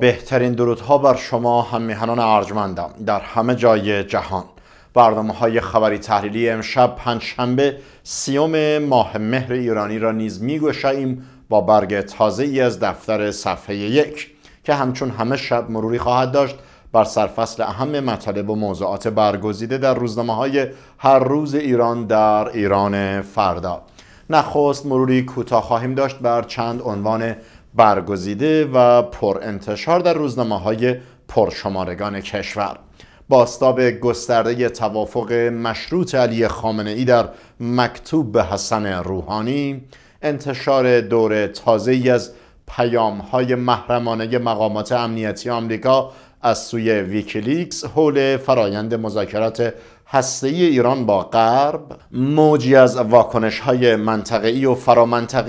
بهترین درودها بر شما هم میهنان ارجمندم در همه جای جهان برنامه های خبری تحلیلی امشب پنجشنبه سیوم ماه مهر ایرانی را نیز میگوشاییم با برگ تازه ای از دفتر صفحه یک که همچون همه شب مروری خواهد داشت بر سرفصل اهم مطالب و موضوعات برگزیده در روزنامه های هر روز ایران در ایران فردا نخست مروری کوتاه خواهیم داشت بر چند عنوان برگزیده و پر انتشار در روزنامه های پرشمارگان کشور باستاب گسترده توافق مشروط علی خامنه ای در مکتوب به حسن روحانی انتشار دور تازه ای از پیام های محرمانه مقامات امنیتی آمریکا از سوی ویکیلیکس حول فرایند مذاکرات هسته ای ایران با غرب موجی از واکنش های ای و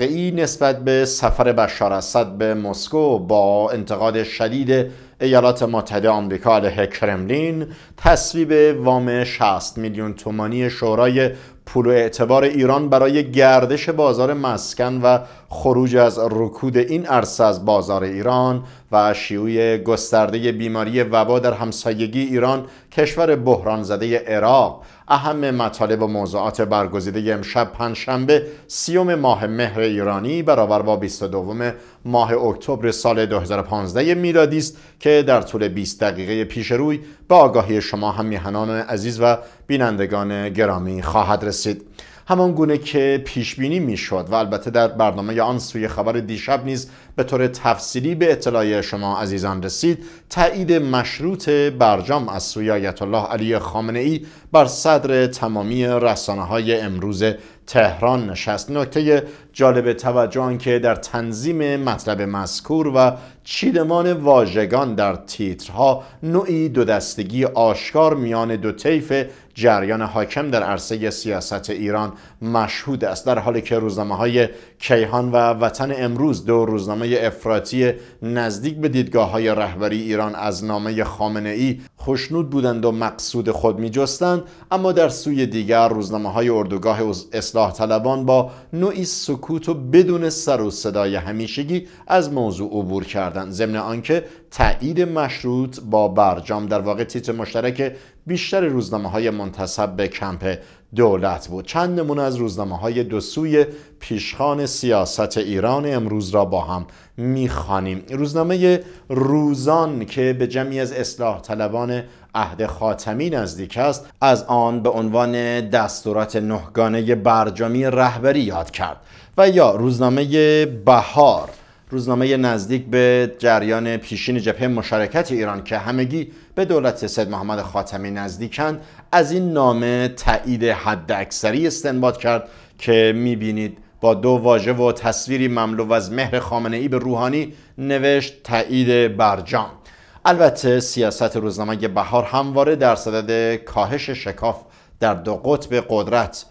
ای نسبت به سفر بشار اسد به مسکو با انتقاد شدید ایالات متحده آمریکا علیه کرملین تصویب وام 60 میلیون تومانی شورای پول و اعتبار ایران برای گردش بازار مسکن و خروج از رکود این عرصه از بازار ایران و شیوع گسترده بیماری وبا در همسایگی ایران کشور بحران زده عراق اهم مطالب و موضوعات برگزیده امشب پنجشنبه سیوم ماه مهر ایرانی برابر با 22 ماه اکتبر سال 2015 میلادی است که در طول 20 دقیقه پیش روی به آگاهی شما هم میهنان عزیز و بینندگان گرامی خواهد رسید همان گونه که پیش بینی میشد و البته در برنامه آن سوی خبر دیشب نیز به طور تفصیلی به اطلاع شما عزیزان رسید تایید مشروط برجام از سوی آیت الله علی خامنه ای بر صدر تمامی رسانه های امروز تهران نشست نکته جالب توجه که در تنظیم مطلب مذکور و چیدمان واژگان در تیترها نوعی دو دستگی آشکار میان دو طیف جریان حاکم در عرصه سیاست ایران مشهود است در حالی که روزنامه های کیهان و وطن امروز دو روزنامه افراطی نزدیک به دیدگاه های رهبری ایران از نامه خامنه ای خشنود بودند و مقصود خود می جستند اما در سوی دیگر روزنامه های اردوگاه اصلاح طلبان با نوعی سکوت و بدون سر و صدای همیشگی از موضوع عبور کردند ضمن آنکه تایید مشروط با برجام در واقع تیتر مشترک بیشتر روزنامه های منتصب به کمپ دولت بود چند نمونه از روزنامه های دو سوی پیشخان سیاست ایران امروز را با هم میخوانیم روزنامه روزان که به جمعی از اصلاح طلبان عهد خاتمی نزدیک است از آن به عنوان دستورات نهگانه برجامی رهبری یاد کرد و یا روزنامه بهار روزنامه نزدیک به جریان پیشین جبهه مشارکت ایران که همگی به دولت سید محمد خاتمی نزدیکند از این نامه تایید حد اکثری استنباد کرد که میبینید با دو واژه و تصویری مملو از مهر خامنه ای به روحانی نوشت تایید برجام البته سیاست روزنامه بهار همواره در صدد کاهش شکاف در دو قطب قدرت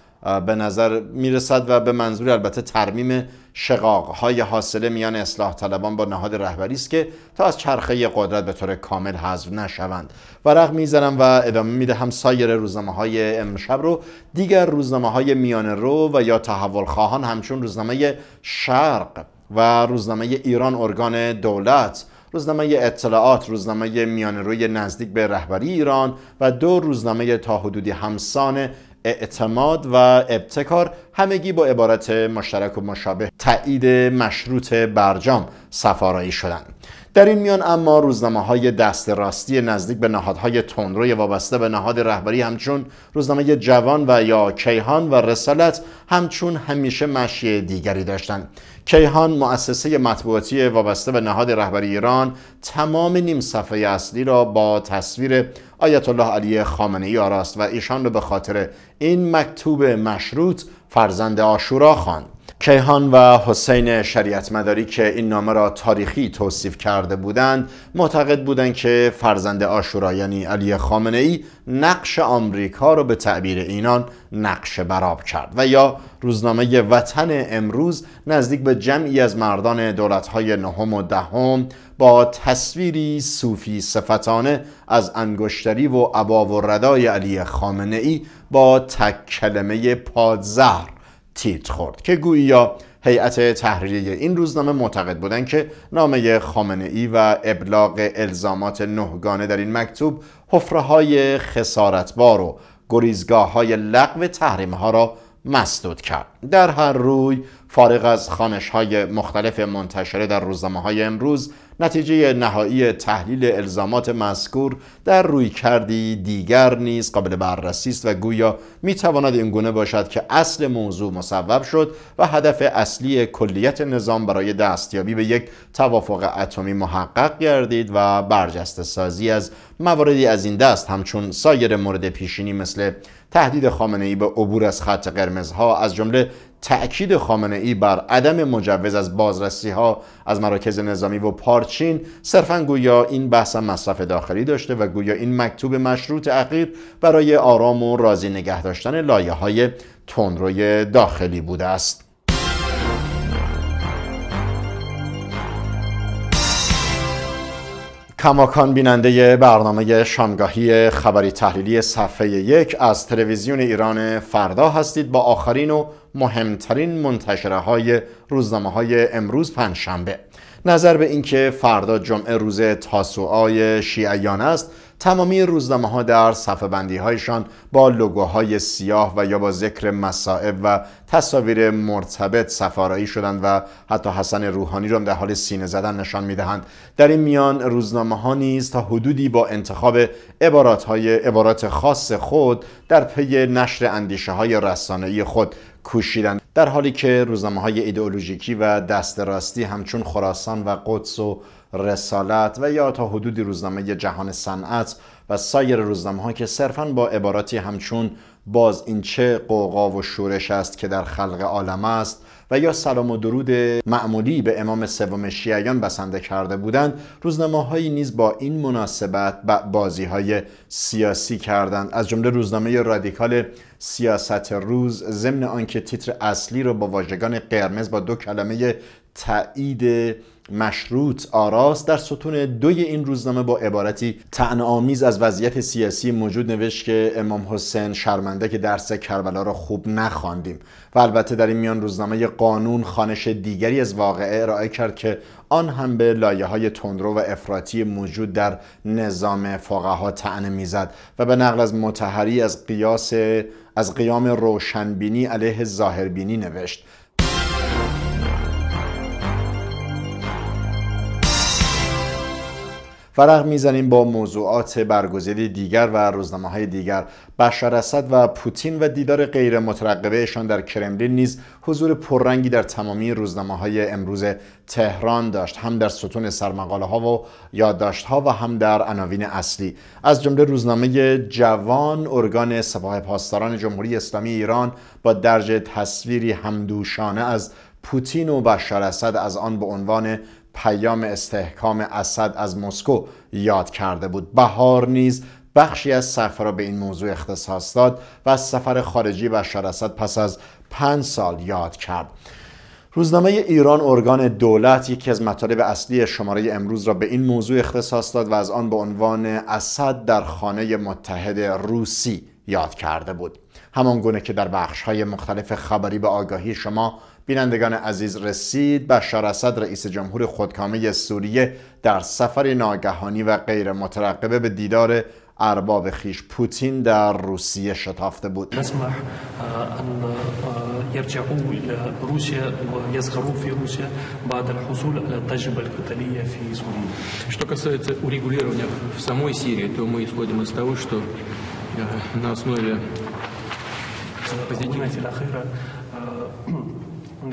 به نظر میرسد و به منظور البته ترمیم شقاق های حاصله میان اصلاح طلبان با نهاد رهبری است که تا از چرخه قدرت به طور کامل حذف نشوند ورق میزنم و ادامه میدهم سایر روزنامه های امشب رو دیگر روزنامه های میان رو و یا تحول خواهان همچون روزنامه شرق و روزنامه ایران ارگان دولت روزنامه اطلاعات روزنامه میان روی نزدیک به رهبری ایران و دو روزنامه تا حدودی همسان اعتماد و ابتکار همگی با عبارت مشترک و مشابه تایید مشروط برجام سفارایی شدند در این میان اما روزنامه های دست راستی نزدیک به نهادهای تندروی وابسته به نهاد رهبری همچون روزنامه جوان و یا کیهان و رسالت همچون همیشه مشی دیگری داشتند کیهان مؤسسه مطبوعاتی وابسته به نهاد رهبری ایران تمام نیم صفحه اصلی را با تصویر آیت الله علی خامنه ای آراست و ایشان را به خاطر این مکتوب مشروط فرزند آشورا خواند کیهان و حسین شریعتمداری مداری که این نامه را تاریخی توصیف کرده بودند معتقد بودند که فرزند آشورا یعنی علی خامنه ای نقش آمریکا را به تعبیر اینان نقش براب کرد و یا روزنامه وطن امروز نزدیک به جمعی از مردان دولتهای نهم و دهم با تصویری صوفی صفتانه از انگشتری و عبا و ردای علی خامنه ای با تک کلمه پادزهر تیت خورد که یا هیئت تحریریه این روزنامه معتقد بودند که نامه خامنه ای و ابلاغ الزامات نهگانه در این مکتوب حفره های خسارتبار و گریزگاه های لغو تحریم ها را مسدود کرد در هر روی فارغ از خانش های مختلف منتشره در روزنامه های امروز نتیجه نهایی تحلیل الزامات مذکور در روی کردی دیگر نیز قابل بررسی است و گویا می تواند این گونه باشد که اصل موضوع مصوب شد و هدف اصلی کلیت نظام برای دستیابی به یک توافق اتمی محقق گردید و برجسته سازی از مواردی از این دست همچون سایر مورد پیشینی مثل تهدید خامنه ای به عبور از خط قرمزها از جمله تأکید خامنه ای بر عدم مجوز از بازرسی ها از مراکز نظامی و پارچین صرفا گویا این بحث مصرف داخلی داشته و گویا این مکتوب مشروط اخیر برای آرام و راضی نگه داشتن لایه های تندروی داخلی بوده است کماکان بیننده برنامه شامگاهی خبری تحلیلی صفحه یک از تلویزیون ایران فردا هستید با آخرین و مهمترین منتشره های روزنامه های امروز پنجشنبه نظر به اینکه فردا جمعه روز تاسوعای شیعیان است تمامی روزنامه ها در صفحه بندی هایشان با لوگوهای سیاه و یا با ذکر مصائب و تصاویر مرتبط سفارایی شدند و حتی حسن روحانی را در حال سینه زدن نشان میدهند در این میان روزنامه ها نیز تا حدودی با انتخاب عبارات های عبارات خاص خود در پی نشر اندیشه های رسانه‌ای خود کوشیدند در حالی که روزنامه های ایدئولوژیکی و دست راستی همچون خراسان و قدس و رسالت و یا تا حدودی روزنامه جهان صنعت و سایر روزنامه ها که صرفا با عباراتی همچون باز این چه قوقا و شورش است که در خلق عالم است و یا سلام و درود معمولی به امام سوم شیعیان بسنده کرده بودند روزنامه هایی نیز با این مناسبت بازی های سیاسی کردند از جمله روزنامه رادیکال سیاست روز ضمن آنکه تیتر اصلی را با واژگان قرمز با دو کلمه تایید مشروط آراست در ستون دوی این روزنامه با عبارتی آمیز از وضعیت سیاسی موجود نوشت که امام حسین شرمنده که درس کربلا را خوب نخواندیم و البته در این میان روزنامه قانون خانش دیگری از واقعه ارائه کرد که آن هم به لایه های تندرو و افراطی موجود در نظام فقها طعنه میزد و به نقل از متحری از قیاس از قیام روشنبینی علیه ظاهربینی نوشت ورق میزنیم با موضوعات برگزیده دیگر و روزنامه های دیگر بشار اسد و پوتین و دیدار غیر مترقبهشان در کرملین نیز حضور پررنگی در تمامی روزنامه های امروز تهران داشت هم در ستون سرمقاله ها و یادداشت ها و هم در عناوین اصلی از جمله روزنامه جوان ارگان سپاه پاسداران جمهوری اسلامی ایران با درج تصویری همدوشانه از پوتین و بشار اسد از آن به عنوان پیام استحکام اسد از مسکو یاد کرده بود بهار نیز بخشی از سفر را به این موضوع اختصاص داد و از سفر خارجی و اسد پس از پنج سال یاد کرد روزنامه ایران ارگان دولت یکی از مطالب اصلی شماره امروز را به این موضوع اختصاص داد و از آن به عنوان اسد در خانه متحد روسی یاد کرده بود همان گونه که در بخش های مختلف خبری به آگاهی شما بینندگان عزیز رسید بشار اسد رئیس جمهور خودکامه سوریه در سفر ناگهانی و غیر مترقبه به دیدار ارباب خیش پوتین در روسیه شتافته بود نسمح ان يرجعوا الى روسيا ويزغروا في روسيا بعد الحصول على التجربه القتاليه في سوريا Что касается урегулирования в самой Сирии, то мы исходим из того, что э, на основе Понимаете, الأخيرة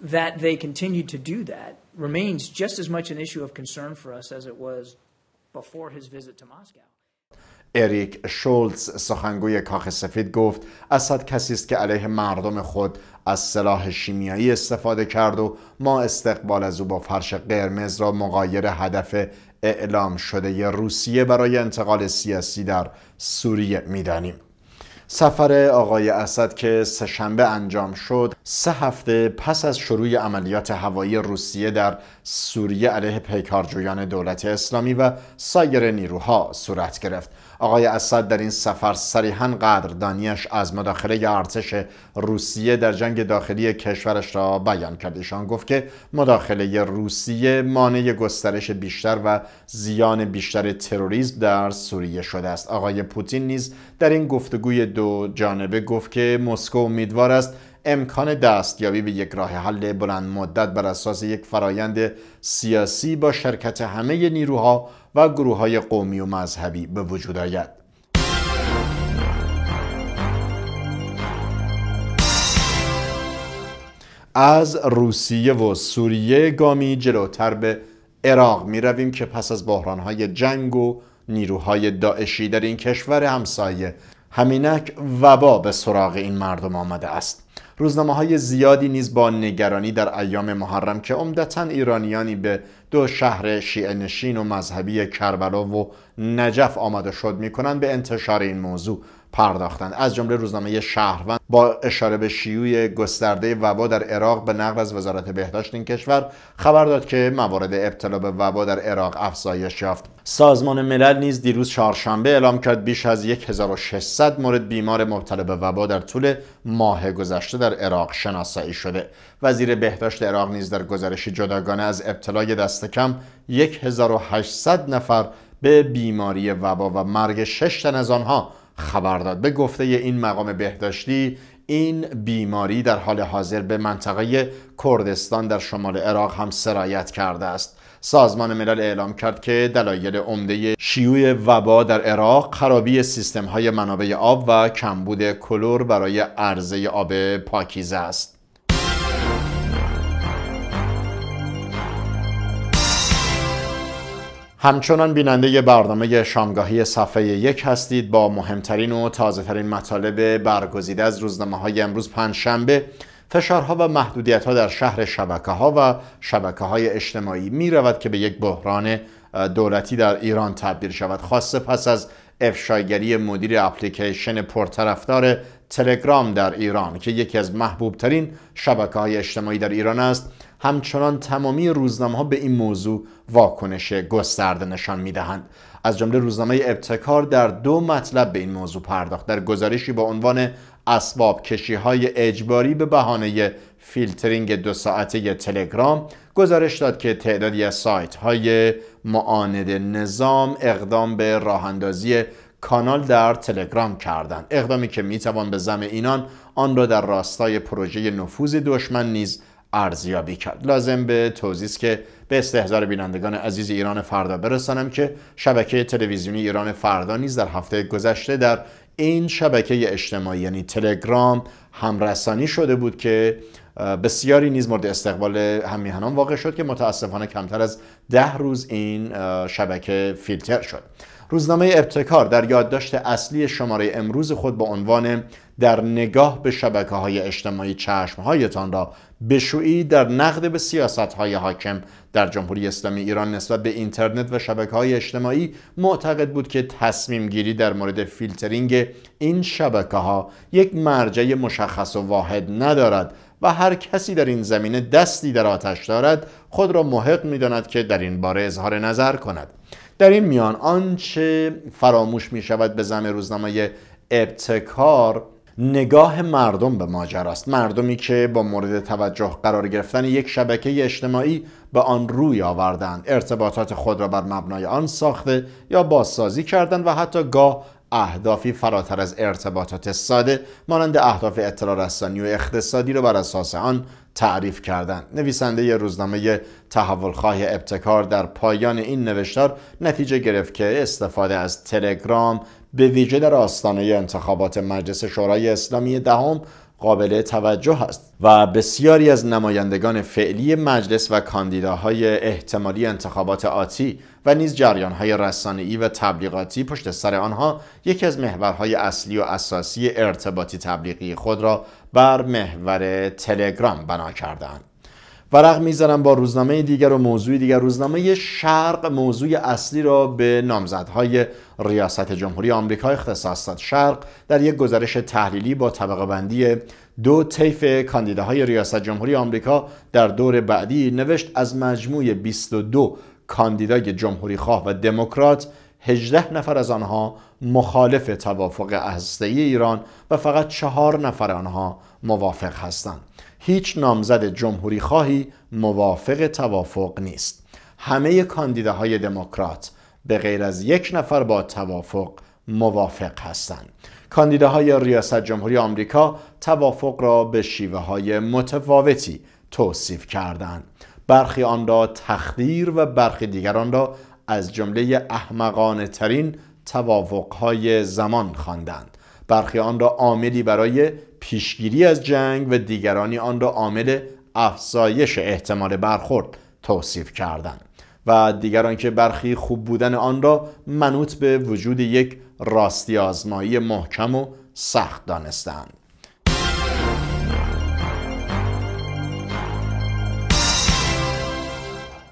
that they continued to do that remains just as much an issue of concern for us as it was before his visit to Moscow. اریک شولز سخنگوی کاخ سفید گفت اسد کسی است که علیه مردم خود از سلاح شیمیایی استفاده کرد و ما استقبال از او با فرش قرمز را مقایر هدف اعلام شده ی روسیه برای انتقال سیاسی در سوریه میدانیم سفر آقای اسد که شنبه انجام شد سه هفته پس از شروع عملیات هوایی روسیه در سوریه علیه پیکارجویان دولت اسلامی و سایر نیروها صورت گرفت آقای اسد در این سفر صریحا قدردانیش از مداخله ارتش روسیه در جنگ داخلی کشورش را بیان کرد ایشان گفت که مداخله روسیه مانع گسترش بیشتر و زیان بیشتر تروریسم در سوریه شده است آقای پوتین نیز در این گفتگوی دو جانبه گفت که مسکو امیدوار است امکان دستیابی به یک راه حل بلند مدت بر اساس یک فرایند سیاسی با شرکت همه نیروها و گروه های قومی و مذهبی به وجود آید از روسیه و سوریه گامی جلوتر به عراق می رویم که پس از های جنگ و نیروهای داعشی در این کشور همسایه همینک وبا به سراغ این مردم آمده است روزنامه های زیادی نیز با نگرانی در ایام محرم که عمدتا ایرانیانی به دو شهر شیعه نشین و مذهبی کربلا و نجف آمده شد کنند به انتشار این موضوع پرداختند از جمله روزنامه شهروند با اشاره به شیوع گسترده وبا در عراق به نقل از وزارت بهداشت این کشور خبر داد که موارد ابتلا به وبا در عراق افزایش یافت سازمان ملل نیز دیروز چهارشنبه اعلام کرد بیش از 1600 مورد بیمار مبتلا به وبا در طول ماه گذشته در عراق شناسایی شده وزیر بهداشت عراق نیز در گزارشی جداگانه از ابتلای دست کم 1800 نفر به بیماری وبا و مرگ 6 تن از آنها خبر داد به گفته این مقام بهداشتی این بیماری در حال حاضر به منطقه کردستان در شمال عراق هم سرایت کرده است سازمان ملل اعلام کرد که دلایل عمده شیوع وبا در عراق خرابی سیستم های منابع آب و کمبود کلور برای عرضه آب پاکیزه است همچنان بیننده برنامه شامگاهی صفحه یک هستید با مهمترین و تازه مطالب برگزیده از روزنامه های امروز پنجشنبه فشارها و محدودیت ها در شهر شبکه ها و شبکه های اجتماعی می رود که به یک بحران دولتی در ایران تبدیل شود خاصه پس از افشاگری مدیر اپلیکیشن پرطرفدار تلگرام در ایران که یکی از محبوب ترین شبکه های اجتماعی در ایران است همچنان تمامی روزنامه ها به این موضوع واکنش گسترده نشان میدهند از جمله روزنامه ابتکار در دو مطلب به این موضوع پرداخت در گزارشی با عنوان اسباب کشی های اجباری به بهانه فیلترینگ دو ساعته تلگرام گزارش داد که تعدادی از سایت های معاند نظام اقدام به راه کانال در تلگرام کردند اقدامی که میتوان به زم اینان آن را در راستای پروژه نفوذ دشمن نیز ارزیابی کرد لازم به توضیح که به استحضار بینندگان عزیز ایران فردا برسانم که شبکه تلویزیونی ایران فردا نیز در هفته گذشته در این شبکه اجتماعی یعنی تلگرام همرسانی شده بود که بسیاری نیز مورد استقبال همیهنان واقع شد که متاسفانه کمتر از ده روز این شبکه فیلتر شد روزنامه ابتکار در یادداشت اصلی شماره امروز خود با عنوان در نگاه به شبکه های اجتماعی چشمهایتان را بشویی در نقد به سیاست های حاکم در جمهوری اسلامی ایران نسبت به اینترنت و شبکه های اجتماعی معتقد بود که تصمیم گیری در مورد فیلترینگ این شبکه ها یک مرجع مشخص و واحد ندارد و هر کسی در این زمینه دستی در آتش دارد خود را محق می داند که در این باره اظهار نظر کند در این میان آنچه فراموش می شود به زمین روزنامه ابتکار نگاه مردم به ماجرا است مردمی که با مورد توجه قرار گرفتن یک شبکه اجتماعی به آن روی آوردند ارتباطات خود را بر مبنای آن ساخته یا بازسازی کردند و حتی گاه اهدافی فراتر از ارتباطات ساده مانند اهداف اطلاع رسانی و اقتصادی را بر اساس آن تعریف کردند نویسنده ی روزنامه تحولخواه ابتکار در پایان این نوشتار نتیجه گرفت که استفاده از تلگرام به ویژه در آستانه انتخابات مجلس شورای اسلامی دهم قابل توجه است و بسیاری از نمایندگان فعلی مجلس و کاندیداهای احتمالی انتخابات آتی و نیز جریانهای رسانه‌ای و تبلیغاتی پشت سر آنها یکی از محورهای اصلی و اساسی ارتباطی تبلیغی خود را بر محور تلگرام بنا کردند ورق میزنم با روزنامه دیگر و موضوع دیگر روزنامه شرق موضوع اصلی را به نامزدهای ریاست جمهوری آمریکا اختصاص داد شرق در یک گزارش تحلیلی با طبقه بندی دو طیف کاندیداهای ریاست جمهوری آمریکا در دور بعدی نوشت از مجموع 22 کاندیدای جمهوری خواه و دموکرات 18 نفر از آنها مخالف توافق هسته‌ای ایران و فقط چهار نفر آنها موافق هستند. هیچ نامزد جمهوری خواهی موافق توافق نیست. همه کاندیداهای دموکرات به غیر از یک نفر با توافق موافق هستند. کاندیداهای ریاست جمهوری آمریکا توافق را به شیوه های متفاوتی توصیف کردند. برخی آن را تخدیر و برخی دیگران را از جمله احمقانه ترین توافقهای زمان خواندند برخی آن را عاملی برای پیشگیری از جنگ و دیگرانی آن را عامل افزایش احتمال برخورد توصیف کردند و دیگران که برخی خوب بودن آن را منوط به وجود یک راستی آزمایی محکم و سخت دانستند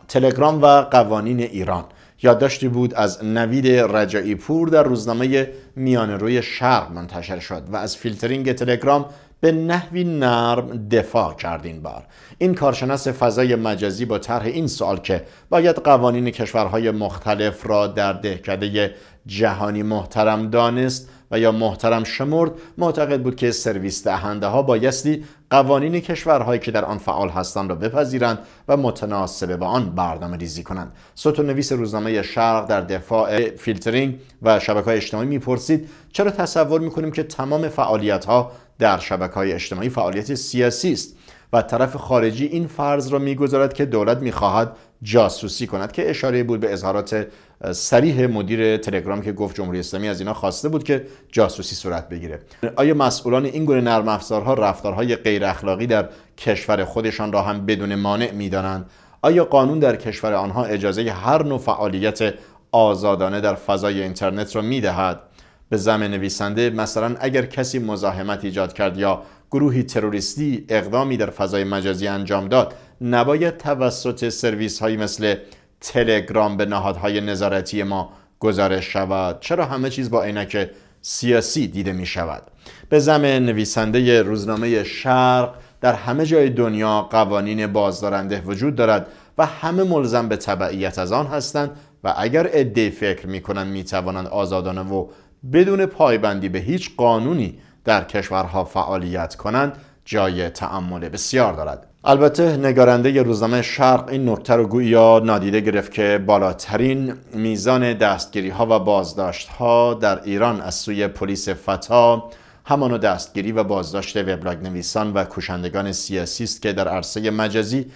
تلگرام و قوانین ایران یادداشتی بود از نوید رجعی پور در روزنامه میان روی شرق منتشر شد و از فیلترینگ تلگرام به نحوی نرم دفاع کرد این بار این کارشناس فضای مجازی با طرح این سوال که باید قوانین کشورهای مختلف را در دهکده جهانی محترم دانست و یا محترم شمرد معتقد بود که سرویس دهنده ها بایستی قوانین کشورهایی که در آن فعال هستند را بپذیرند و متناسب با آن برنامه ریزی کنند نویس روزنامه شرق در دفاع فیلترینگ و شبکه های اجتماعی میپرسید چرا تصور میکنیم که تمام فعالیت ها در شبکه های اجتماعی فعالیت سیاسی است و طرف خارجی این فرض را میگذارد که دولت میخواهد جاسوسی کند که اشاره بود به اظهارات سریح مدیر تلگرام که گفت جمهوری اسلامی از اینا خواسته بود که جاسوسی صورت بگیره آیا مسئولان این گونه نرم افزارها رفتارهای غیر اخلاقی در کشور خودشان را هم بدون مانع میدانند آیا قانون در کشور آنها اجازه هر نوع فعالیت آزادانه در فضای اینترنت را میدهد به زمین نویسنده مثلا اگر کسی مزاحمت ایجاد کرد یا گروهی تروریستی اقدامی در فضای مجازی انجام داد نباید توسط سرویس هایی مثل تلگرام به نهادهای نظارتی ما گزارش شود چرا همه چیز با عینک سیاسی دیده می شود به زم نویسنده روزنامه شرق در همه جای دنیا قوانین بازدارنده وجود دارد و همه ملزم به تبعیت از آن هستند و اگر عدهای فکر می کنند می توانند آزادانه و بدون پایبندی به هیچ قانونی در کشورها فعالیت کنند جای تعمل بسیار دارد البته نگارنده روزنامه شرق این نکته رو گویا نادیده گرفت که بالاترین میزان دستگیری ها و بازداشت ها در ایران از سوی پلیس فتا همانو دستگیری و بازداشت وبلاگ نویسان و کشندگان سیاسی است که در عرصه مجازی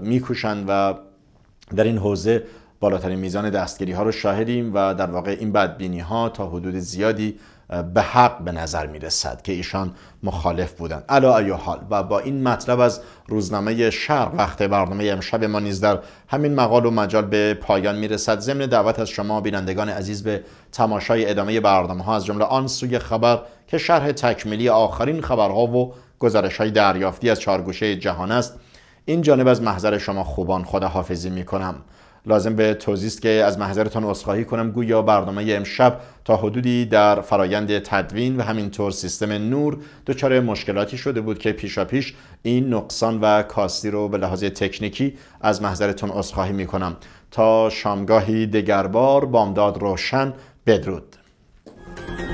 میکوشند و در این حوزه بالاترین میزان دستگیری ها رو شاهدیم و در واقع این بدبینی ها تا حدود زیادی به حق به نظر می رسد که ایشان مخالف بودند الا ایو حال و با این مطلب از روزنامه شرق وقت برنامه امشب ما نیز در همین مقال و مجال به پایان می رسد ضمن دعوت از شما بینندگان عزیز به تماشای ادامه برنامه ها از جمله آن سوی خبر که شرح تکمیلی آخرین خبرها و گزارش های دریافتی از چارگوشه جهان است این جانب از محضر شما خوبان خداحافظی می کنم لازم به توضیح که از محضرتان عذرخواهی کنم گویا برنامه امشب تا حدودی در فرایند تدوین و همینطور سیستم نور دچار مشکلاتی شده بود که پیشا پیش این نقصان و کاستی رو به لحاظ تکنیکی از محضرتان می کنم تا شامگاهی دگربار بامداد روشن بدرود